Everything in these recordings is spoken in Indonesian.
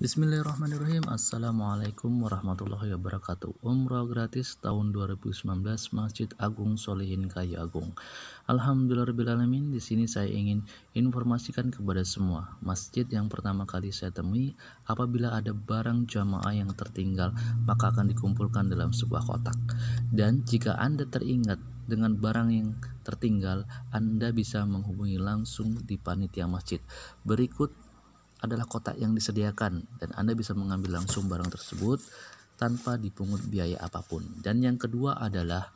Bismillahirrahmanirrahim Assalamualaikum warahmatullahi wabarakatuh Umroh gratis tahun 2019 Masjid Agung Solihin Kayu Agung Alhamdulillahirrahmanirrahim Di sini saya ingin informasikan kepada semua Masjid yang pertama kali saya temui Apabila ada barang jamaah yang tertinggal Maka akan dikumpulkan dalam sebuah kotak Dan jika Anda teringat dengan barang yang tertinggal Anda bisa menghubungi langsung di panitia masjid Berikut adalah kotak yang disediakan dan Anda bisa mengambil langsung barang tersebut tanpa dipungut biaya apapun. Dan yang kedua adalah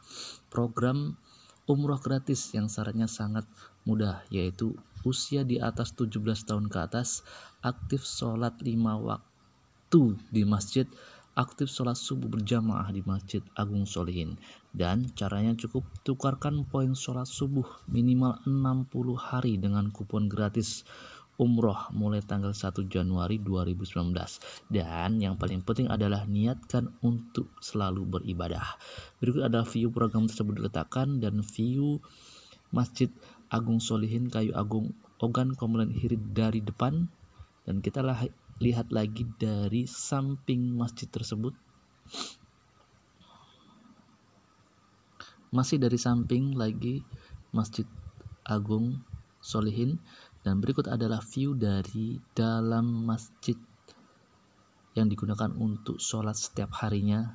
program umroh gratis yang syaratnya sangat mudah yaitu usia di atas 17 tahun ke atas, aktif sholat 5 waktu di masjid, aktif sholat subuh berjamaah di Masjid Agung Solihin. Dan caranya cukup tukarkan poin sholat subuh minimal 60 hari dengan kupon gratis umroh mulai tanggal 1 Januari 2019 dan yang paling penting adalah niatkan untuk selalu beribadah berikut ada view program tersebut diletakkan dan view Masjid Agung Solihin Kayu Agung Ogan Komulen Hirit dari depan dan kita lihat lagi dari samping masjid tersebut masih dari samping lagi Masjid Agung Solihin dan berikut adalah view dari dalam masjid yang digunakan untuk sholat setiap harinya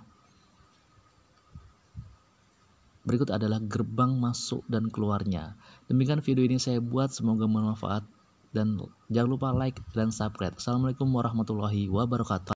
berikut adalah gerbang masuk dan keluarnya demikian video ini saya buat semoga bermanfaat dan jangan lupa like dan subscribe assalamualaikum warahmatullahi wabarakatuh